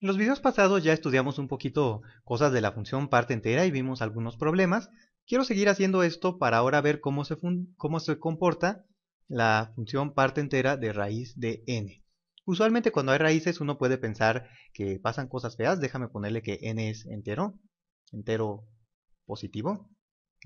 En los videos pasados ya estudiamos un poquito cosas de la función parte entera y vimos algunos problemas. Quiero seguir haciendo esto para ahora ver cómo se, cómo se comporta la función parte entera de raíz de n. Usualmente cuando hay raíces uno puede pensar que pasan cosas feas. Déjame ponerle que n es entero, entero positivo.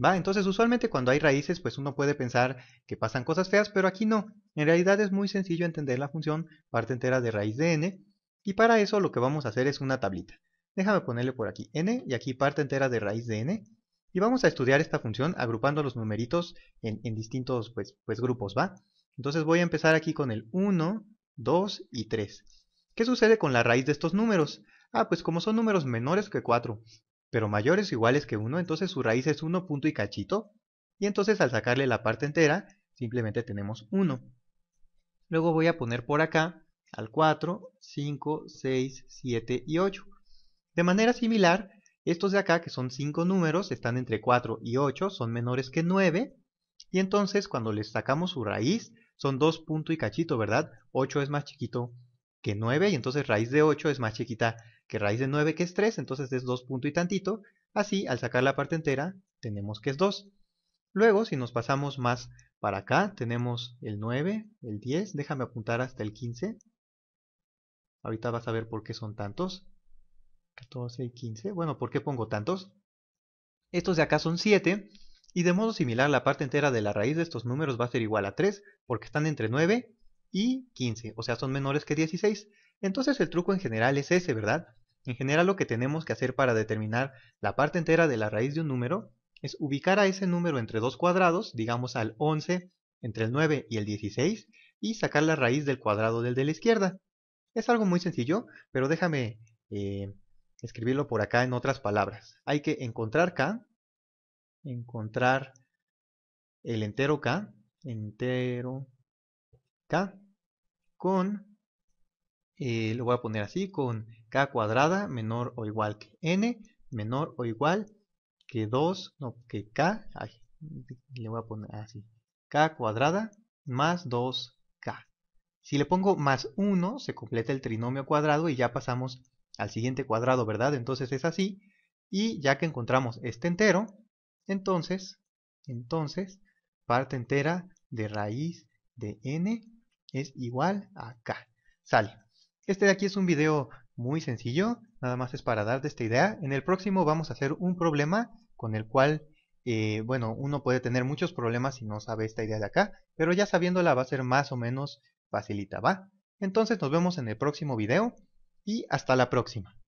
¿Va? Entonces usualmente cuando hay raíces pues uno puede pensar que pasan cosas feas, pero aquí no. En realidad es muy sencillo entender la función parte entera de raíz de n y para eso lo que vamos a hacer es una tablita. Déjame ponerle por aquí n y aquí parte entera de raíz de n. Y vamos a estudiar esta función agrupando los numeritos en, distintos pues, pues grupos, ¿va? Entonces voy a empezar aquí con el 1, 2 y 3. ¿Qué sucede con la raíz de estos números? Ah, pues como son números menores que 4, pero mayores o iguales que 1, entonces su raíz es 1 punto y cachito. Y entonces al sacarle la parte entera, simplemente tenemos 1. Luego voy a poner por acá al 4, 5, 6, 7 y 8. De manera similar, estos de acá, que son 5 números, están entre 4 y 8, son menores que 9, y entonces cuando les sacamos su raíz, son 2 punto y cachito, ¿verdad? 8 es más chiquito que 9, y entonces raíz de 8 es más chiquita que raíz de 9, que es 3, entonces es 2 punto y tantito. Así, al sacar la parte entera, tenemos que es 2. Luego, si nos pasamos más para acá, tenemos el 9, el 10, déjame apuntar hasta el 15, Ahorita vas a ver por qué son tantos. 14 y 15. Bueno, ¿por qué pongo tantos? Estos de acá son 7. Y de modo similar, la parte entera de la raíz de estos números va a ser igual a 3, porque están entre 9 y 15, o sea, son menores que 16. Entonces el truco en general es ese, ¿verdad? En general lo que tenemos que hacer para determinar la parte entera de la raíz de un número es ubicar a ese número entre dos cuadrados, digamos al 11, entre el 9 y el 16, y sacar la raíz del cuadrado del de la izquierda. Es algo muy sencillo, pero déjame eh, escribirlo por acá en otras palabras. Hay que encontrar K, encontrar el entero K, entero K, con, eh, lo voy a poner así, con K cuadrada menor o igual que N, menor o igual que 2, no, que K, ay, le voy a poner así, K cuadrada más 2K. Si le pongo más 1, se completa el trinomio cuadrado y ya pasamos al siguiente cuadrado, ¿verdad? Entonces es así. Y ya que encontramos este entero, entonces, entonces, parte entera de raíz de n es igual a k. Sale. Este de aquí es un video muy sencillo, nada más es para darte esta idea. En el próximo vamos a hacer un problema con el cual, eh, bueno, uno puede tener muchos problemas si no sabe esta idea de acá, pero ya sabiéndola va a ser más o menos facilita, ¿va? Entonces nos vemos en el próximo video y hasta la próxima.